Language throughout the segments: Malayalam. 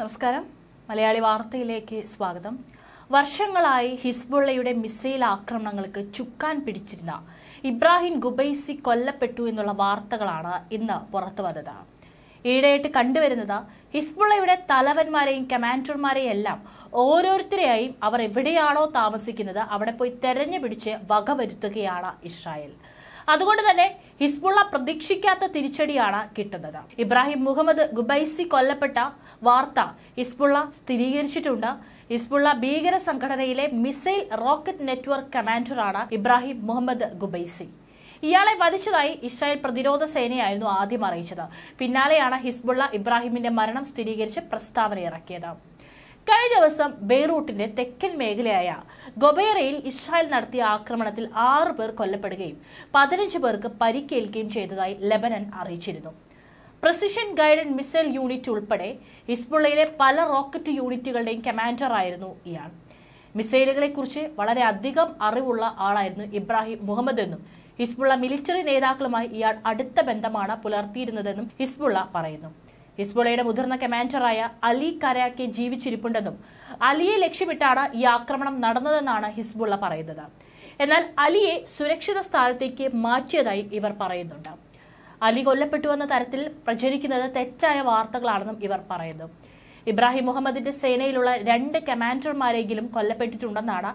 നമസ്കാരം മലയാളി വാർത്തയിലേക്ക് സ്വാഗതം വർഷങ്ങളായി ഹിസ്ബുള്ളയുടെ മിസൈൽ ആക്രമണങ്ങൾക്ക് ചുക്കാൻ പിടിച്ചിരുന്ന ഇബ്രാഹിം ഗുബൈസി കൊല്ലപ്പെട്ടു എന്നുള്ള വാർത്തകളാണ് ഇന്ന് പുറത്തു വന്നത് ഈയിടെയായിട്ട് കണ്ടുവരുന്നത് ഹിസ്ബുള്ളയുടെ തലവന്മാരെയും കമാൻഡർമാരെയും എല്ലാം ഓരോരുത്തരെയായും അവർ എവിടെയാണോ താമസിക്കുന്നത് അവിടെ പോയി തെരഞ്ഞു പിടിച്ച് വകവരുത്തുകയാണ് ഇസ്രായേൽ അതുകൊണ്ട് തന്നെ ഹിസ്ബുള്ള പ്രതീക്ഷിക്കാത്ത തിരിച്ചടിയാണ് കിട്ടുന്നത് ഇബ്രാഹിം മുഹമ്മദ് ഗുബൈസി കൊല്ലപ്പെട്ട വാർത്ത ഹിസ്ബുള്ള സ്ഥിരീകരിച്ചിട്ടുണ്ട് ഹിസ്ബുള്ള ഭീകര സംഘടനയിലെ മിസൈൽ റോക്കറ്റ് നെറ്റ്വർക്ക് കമാൻഡറാണ് ഇബ്രാഹിം മുഹമ്മദ് ഗുബൈസി ഇയാളെ വധിച്ചതായി ഇസ്രായേൽ പ്രതിരോധ സേനയായിരുന്നു ആദ്യം അറിയിച്ചത് പിന്നാലെയാണ് ഹിസ്ബുള്ള ഇബ്രാഹിമിന്റെ മരണം സ്ഥിരീകരിച്ച് പ്രസ്താവന ഇറക്കിയത് കഴിഞ്ഞ ദിവസം ബെയ്റൂട്ടിന്റെ തെക്കൻ മേഖലയായ ഗൊബേറയിൽ ഇസ്രായേൽ നടത്തിയ ആക്രമണത്തിൽ ആറ് പേർ കൊല്ലപ്പെടുകയും പതിനഞ്ച് പേർക്ക് പരിക്കേൽക്കുകയും ചെയ്തതായി ലെബനൻ അറിയിച്ചിരുന്നു പ്രസിഷൻ ഗൈഡഡ് മിസൈൽ യൂണിറ്റ് ഉൾപ്പെടെ ഹിസ്ബുള്ളയിലെ പല റോക്കറ്റ് യൂണിറ്റുകളുടെയും കമാൻഡറായിരുന്നു ഇയാൾ മിസൈലുകളെക്കുറിച്ച് വളരെ അധികം അറിവുള്ള ആളായിരുന്നു ഇബ്രാഹിം മുഹമ്മദ് എന്നും ഹിസ്ബുള്ള മിലിറ്ററി നേതാക്കളുമായി ഇയാൾ അടുത്ത ബന്ധമാണ് പുലർത്തിയിരുന്നതെന്നും ഹിസ്ബുള്ള പറയുന്നു ഹിസ്ബുളയുടെ മുതിർന്ന കമാൻഡറായ അലി കരാക്കെ ജീവിച്ചിരിപ്പുണ്ടെന്നും അലിയെ ലക്ഷ്യമിട്ടാണ് ഈ ആക്രമണം നടന്നതെന്നാണ് ഹിസ്ബുള്ള പറയുന്നത് എന്നാൽ അലിയെ സുരക്ഷിത സ്ഥാനത്തേക്ക് മാറ്റിയതായി ഇവർ പറയുന്നുണ്ട് അലി കൊല്ലപ്പെട്ടുവെന്ന തരത്തിൽ പ്രചരിക്കുന്നത് തെറ്റായ വാർത്തകളാണെന്നും ഇവർ പറയുന്നു ഇബ്രാഹിം മുഹമ്മദിന്റെ സേനയിലുള്ള രണ്ട് കമാൻഡർമാരെങ്കിലും കൊല്ലപ്പെട്ടിട്ടുണ്ടെന്നാണ്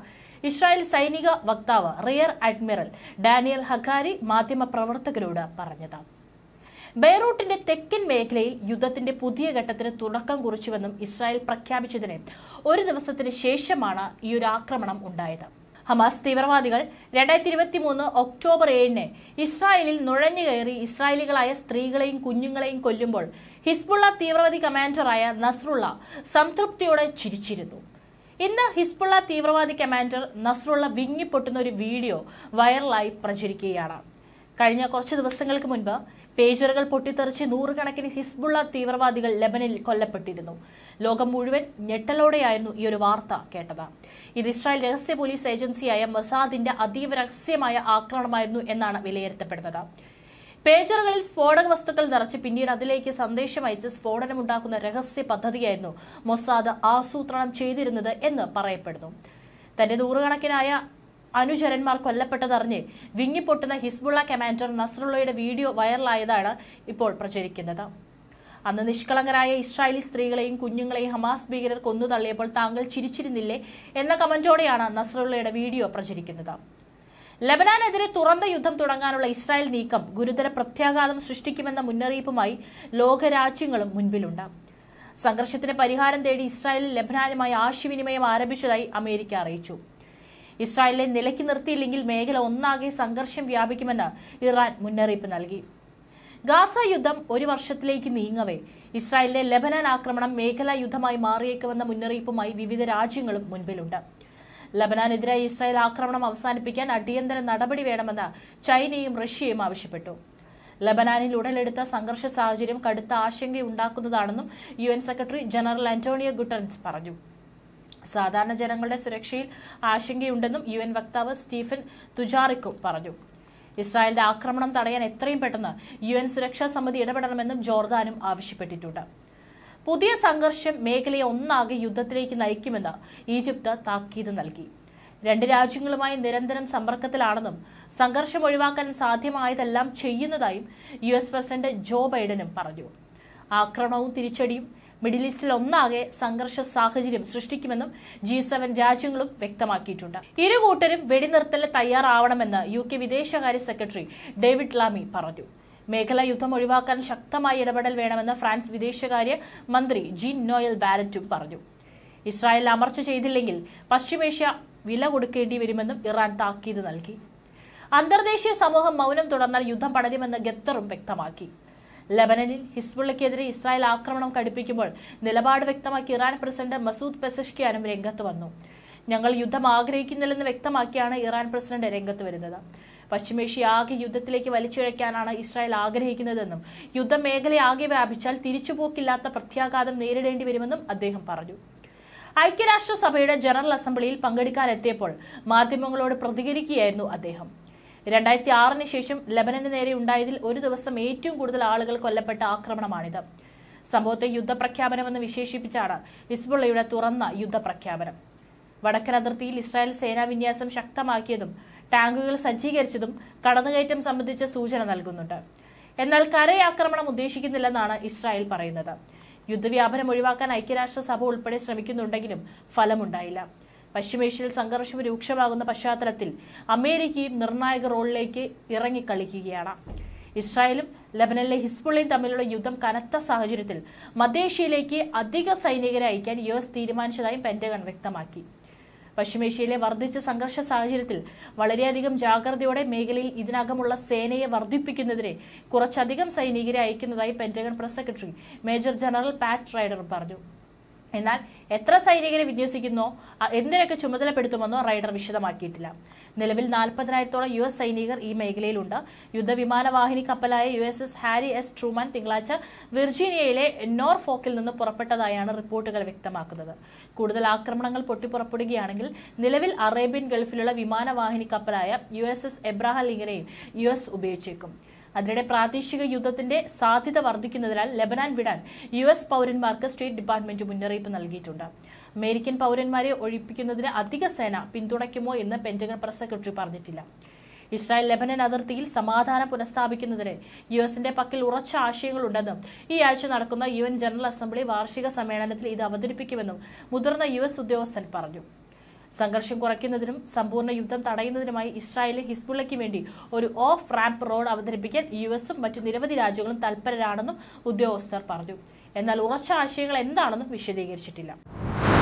ഇസ്രായേൽ സൈനിക വക്താവ് റിയർ അഡ്മിറൽ ഡാനിയൽ ഹക്കാരി മാധ്യമപ്രവർത്തകരോട് പറഞ്ഞത് ബെയ്റൂട്ടിന്റെ തെക്കൻ മേഖലയിൽ യുദ്ധത്തിന്റെ പുതിയ ഘട്ടത്തിന് തുടക്കം കുറിച്ചുവെന്നും ഇസ്രായേൽ പ്രഖ്യാപിച്ചതിന് ഒരു ദിവസത്തിന് ശേഷമാണ് ഈ ഒരു ആക്രമണം ഉണ്ടായത് ഹമാസ് തീവ്രവാദികൾ രണ്ടായിരത്തി ഇരുപത്തി മൂന്ന് ഒക്ടോബർ ഏഴിന് ഇസ്രായേലിൽ നുഴഞ്ഞു കയറി ഇസ്രായേലികളായ സ്ത്രീകളെയും കുഞ്ഞുങ്ങളെയും കൊല്ലുമ്പോൾ ഹിസ്ബുള്ള തീവ്രവാദി കമാൻഡറായ നസ്രുള്ള സംതൃപ്തിയോടെ ചിരിച്ചിരുന്നു ഇന്ന് ഹിസ്ബുള്ള തീവ്രവാദി കമാൻഡർ നസ്രുള്ള വിങ്ങിപ്പൊട്ടുന്ന ഒരു വീഡിയോ വൈറലായി പ്രചരിക്കുകയാണ് കഴിഞ്ഞ കുറച്ച് ദിവസങ്ങൾക്ക് മുൻപ് പേജറുകൾ പൊട്ടിത്തെറിച്ച് നൂറുകണക്കിന് ഹിസ്ബുള്ള തീവ്രവാദികൾ ലെബനിൽ കൊല്ലപ്പെട്ടിരുന്നു ലോകം മുഴുവൻ ഞെട്ടലോടെയായിരുന്നു ഈ ഒരു വാർത്ത കേട്ടത് ഇത് ഇസ്രായേൽ രഹസ്യ പോലീസ് ഏജൻസിയായ മൊസാദിന്റെ അതീവ രഹസ്യമായ ആക്രമണമായിരുന്നു എന്നാണ് വിലയിരുത്തപ്പെടുന്നത് പേജറുകളിൽ സ്ഫോടക വസ്തുക്കൾ നിറച്ച് പിന്നീട് അതിലേക്ക് സന്ദേശം അയച്ച് സ്ഫോടനമുണ്ടാക്കുന്ന രഹസ്യ പദ്ധതിയായിരുന്നു മൊസാദ് ആസൂത്രണം ചെയ്തിരുന്നത് എന്ന് പറയപ്പെടുന്നു തന്റെ നൂറുകണക്കിനായ അനുചരന്മാർ കൊല്ലപ്പെട്ടതറിഞ്ഞ് വിങ്ങിപ്പൊട്ടുന്ന ഹിസ്ബുള്ള കമാൻഡർ നസ്രുള്ളയുടെ വീഡിയോ വൈറലായതാണ് ഇപ്പോൾ പ്രചരിക്കുന്നത് അന്ന് നിഷ്കളങ്കരായ ഇസ്രായേലി സ്ത്രീകളെയും കുഞ്ഞുങ്ങളെയും ഹമാസ് ഭീകരർ കൊന്നു താങ്കൾ ചിരിച്ചിരുന്നില്ലേ എന്ന കമന്റോടെയാണ് നസ്രുള്ളയുടെ വീഡിയോ പ്രചരിക്കുന്നത് ലബനാനെതിരെ തുറന്ന യുദ്ധം തുടങ്ങാനുള്ള ഇസ്രായേൽ നീക്കം ഗുരുതര പ്രത്യാഘാതം സൃഷ്ടിക്കുമെന്ന മുന്നറിയിപ്പുമായി ലോകരാജ്യങ്ങളും മുൻപിലുണ്ട് സംഘർഷത്തിന് പരിഹാരം തേടി ഇസ്രായേലിൽ ലബനാനുമായി ആശയവിനിമയം ആരംഭിച്ചതായി അമേരിക്ക അറിയിച്ചു ഇസ്രായേലിനെ നിലയ്ക്ക് നിർത്തിയില്ലെങ്കിൽ മേഖല ഒന്നാകെ സംഘർഷം വ്യാപിക്കുമെന്ന് ഇറാൻ മുന്നറിയിപ്പ് നൽകി ഗാസ യുദ്ധം ഒരു വർഷത്തിലേക്ക് നീങ്ങവേ ഇസ്രായേലിലെ ലെബനൻ ആക്രമണം മേഖലാ യുദ്ധമായി മാറിയേക്കുമെന്ന മുന്നറിയിപ്പുമായി വിവിധ രാജ്യങ്ങളും മുൻപിലുണ്ട് ലബനാനെതിരായ ഇസ്രായേൽ ആക്രമണം അവസാനിപ്പിക്കാൻ അടിയന്തര നടപടി വേണമെന്ന് ചൈനയും റഷ്യയും ആവശ്യപ്പെട്ടു ലബനാനിൽ ഉടലെടുത്ത സംഘർഷ സാഹചര്യം കടുത്ത ആശങ്കയുണ്ടാക്കുന്നതാണെന്നും U secretary general Antonio Guterres പറഞ്ഞു സാധാരണ ജനങ്ങളുടെ സുരക്ഷയിൽ ആശങ്കയുണ്ടെന്നും യു എൻ വക്താവ് സ്റ്റീഫൻ തുജാറിക്കും പറഞ്ഞു ഇസ്രായേലിന്റെ ആക്രമണം തടയാൻ എത്രയും പെട്ടെന്ന് യു എൻ സുരക്ഷാ സമിതി ഇടപെടണമെന്നും ജോർദാനും ആവശ്യപ്പെട്ടിട്ടുണ്ട് പുതിയ സംഘർഷം മേഖലയെ ഒന്നാകെ യുദ്ധത്തിലേക്ക് നയിക്കുമെന്ന് ഈജിപ്ത് താക്കീത് നൽകി രണ്ട് രാജ്യങ്ങളുമായി നിരന്തരം സമ്പർക്കത്തിലാണെന്നും സംഘർഷം ഒഴിവാക്കാൻ സാധ്യമായതെല്ലാം ചെയ്യുന്നതായും യു എസ് പ്രസിഡന്റ് ജോ ബൈഡനും പറഞ്ഞു ആക്രമണവും തിരിച്ചടിയും മിഡിൽ ഈസ്റ്റിൽ ഒന്നാകെ സംഘർഷ സാഹചര്യം സൃഷ്ടിക്കുമെന്നും ജി സെവൻ രാജ്യങ്ങളും വ്യക്തമാക്കിയിട്ടുണ്ട് ഇരു കൂട്ടരും വെടിനിർത്തലിന് തയ്യാറാവണമെന്ന് യു കെ വിദേശകാര്യ സെക്രട്ടറി ഡേവിഡ് ലാമി പറഞ്ഞു മേഖലാ യുദ്ധം ഒഴിവാക്കാൻ ശക്തമായ ഇടപെടൽ വേണമെന്ന് ഫ്രാൻസ് വിദേശകാര്യ മന്ത്രി ജീൻ നോയൽ ബാരറ്റും പറഞ്ഞു ഇസ്രായേൽ അമർച്ച ചെയ്തില്ലെങ്കിൽ പശ്ചിമേഷ്യ വില കൊടുക്കേണ്ടി വരുമെന്നും ഇറാൻ താക്കീത് നൽകി അന്തർദേശീയ സമൂഹം മൗനം തുടർന്നാൽ യുദ്ധം പടരുമെന്ന് ഗത്തറും വ്യക്തമാക്കി ലബനനിൽ ഹിസ്ബുള്ളയ്ക്കെതിരെ ഇസ്രായേൽ ആക്രമണം കടുപ്പിക്കുമ്പോൾ നിലപാട് വ്യക്തമാക്കി ഇറാൻ പ്രസിഡന്റ് മസൂദ് പെസഷ്കിയാനും രംഗത്ത് വന്നു ഞങ്ങൾ യുദ്ധം ആഗ്രഹിക്കുന്നില്ലെന്ന് വ്യക്തമാക്കിയാണ് ഇറാൻ പ്രസിഡന്റ് രംഗത്ത് വരുന്നത് പശ്ചിമേഷ്യ ആകെ യുദ്ധത്തിലേക്ക് വലിച്ചിഴയ്ക്കാനാണ് ഇസ്രായേൽ ആഗ്രഹിക്കുന്നതെന്നും യുദ്ധം മേഖലയെ ആകെ വ്യാപിച്ചാൽ തിരിച്ചുപോക്കില്ലാത്ത പ്രത്യാഘാതം നേരിടേണ്ടി വരുമെന്നും അദ്ദേഹം പറഞ്ഞു ഐക്യരാഷ്ട്രസഭയുടെ ജനറൽ അസംബ്ലിയിൽ പങ്കെടുക്കാനെത്തിയപ്പോൾ മാധ്യമങ്ങളോട് പ്രതികരിക്കുകയായിരുന്നു അദ്ദേഹം രണ്ടായിരത്തി ആറിന് ശേഷം ലബനന് നേരെ ഉണ്ടായതിൽ ഒരു ദിവസം ഏറ്റവും കൂടുതൽ ആളുകൾ കൊല്ലപ്പെട്ട ആക്രമണമാണിത് സംഭവത്തെ യുദ്ധപ്രഖ്യാപനമെന്ന് വിശേഷിപ്പിച്ചാണ് ഹിസ്ബുള്ളയുടെ തുറന്ന യുദ്ധപ്രഖ്യാപനം വടക്കൻ അതിർത്തിയിൽ ഇസ്രായേൽ സേനാ വിന്യാസം ശക്തമാക്കിയതും ടാങ്കുകൾ സജ്ജീകരിച്ചതും കടന്നുകയറ്റം സംബന്ധിച്ച സൂചന നൽകുന്നുണ്ട് എന്നാൽ കരയാക്രമണം ഉദ്ദേശിക്കുന്നില്ലെന്നാണ് ഇസ്രായേൽ പറയുന്നത് യുദ്ധവ്യാപനം ഒഴിവാക്കാൻ ഐക്യരാഷ്ട്രസഭ ഉൾപ്പെടെ ശ്രമിക്കുന്നുണ്ടെങ്കിലും ഫലമുണ്ടായില്ല പശ്ചിമേഷ്യയിൽ സംഘർഷം രൂക്ഷമാകുന്ന പശ്ചാത്തലത്തിൽ അമേരിക്കയും നിർണായക റോളിലേക്ക് ഇറങ്ങിക്കളിക്കുകയാണ് ഇസ്രായേലും ലബനനിലെ ഹിസ്ബുള്ളയും തമ്മിലുള്ള യുദ്ധം കനത്ത സാഹചര്യത്തിൽ മധ്യേഷ്യയിലേക്ക് അധിക സൈനികരെ അയക്കാൻ യു എസ് തീരുമാനിച്ചതായും പെന്റഗൺ വ്യക്തമാക്കി പശ്ചിമേഷ്യയിലെ വർദ്ധിച്ച സംഘർഷ സാഹചര്യത്തിൽ വളരെയധികം ജാഗ്രതയോടെ മേഖലയിൽ ഇതിനകമുള്ള സേനയെ വർദ്ധിപ്പിക്കുന്നതിനെ കുറച്ചധികം സൈനികരെ അയക്കുന്നതായി Pentagon press secretary major general Pat Ryder പറഞ്ഞു എന്നാൽ എത്ര സൈനികരെ വിന്യസിക്കുന്നോ എന്തിനൊക്കെ ചുമതലപ്പെടുത്തുമെന്നോ റൈഡർ വിശദമാക്കിയിട്ടില്ല നിലവിൽ നാൽപ്പതിനായിരത്തോളം യു എസ് സൈനികർ ഈ മേഖലയിലുണ്ട് യുദ്ധവിമാനവാഹിനി കപ്പലായ U S S Harry S Truman തിങ്കളാഴ്ച വിർജീനിയയിലെ നോർഫോക്കിൽ നിന്ന് പുറപ്പെട്ടതായാണ് റിപ്പോർട്ടുകൾ വ്യക്തമാക്കുന്നത് കൂടുതൽ ആക്രമണങ്ങൾ പൊട്ടിപ്പുറപ്പെടുകയാണെങ്കിൽ നിലവിൽ അറേബ്യൻ ഗൾഫിലുള്ള വിമാനവാഹിനി കപ്പലായ യു എസ് എസ് എബ്രാഹം ലിംഗനെയും യു എസ് ഉപയോഗിച്ചേക്കും അതിനിടെ പ്രാദേശിക യുദ്ധത്തിന്റെ സാധ്യത വർദ്ധിക്കുന്നതിനാൽ ലബനാൻ വിടാൻ യു എസ് പൗരന്മാർക്ക് സ്റ്റേറ്റ് ഡിപ്പാർട്ട്മെന്റ് മുന്നറിയിപ്പ് നൽകിയിട്ടുണ്ട് അമേരിക്കൻ പൗരന്മാരെ ഒഴിപ്പിക്കുന്നതിന് അധിക സേന പിന്തുണയ്ക്കുമോ എന്ന് പെന്റഗൺ പ്രസ് സെക്രട്ടറി പറഞ്ഞിട്ടില്ല ഇസ്രായേൽ ലെബനൻ അതിർത്തിയിൽ സമാധാനം പുനഃസ്ഥാപിക്കുന്നതിന് യു എസിന്റെ പക്കിൽ ഉറച്ച ആശയങ്ങളുണ്ടെന്നും ഈ ആഴ്ച നടക്കുന്ന യു ജനറൽ അസംബ്ലി വാർഷിക സമ്മേളനത്തിൽ ഇത് അവതരിപ്പിക്കുമെന്നും മുതിർന്ന യു ഉദ്യോഗസ്ഥൻ പറഞ്ഞു സംഘർഷം കുറയ്ക്കുന്നതിനും സമ്പൂർണ്ണ യുദ്ധം തടയുന്നതിനുമായി ഇസ്രായേലിലെ ഹിസ്ബുള്ളയ്ക്ക് വേണ്ടി ഒരു ഓഫ് റാംപ് റോഡ് അവതരിപ്പിക്കാൻ യു എസും മറ്റു നിരവധി രാജ്യങ്ങളും തൽപരരാണെന്നും ഉദ്യോഗസ്ഥർ പറഞ്ഞു എന്നാൽ ഉറച്ച ആശയങ്ങൾ എന്താണെന്നും വിശദീകരിച്ചിട്ടില്ല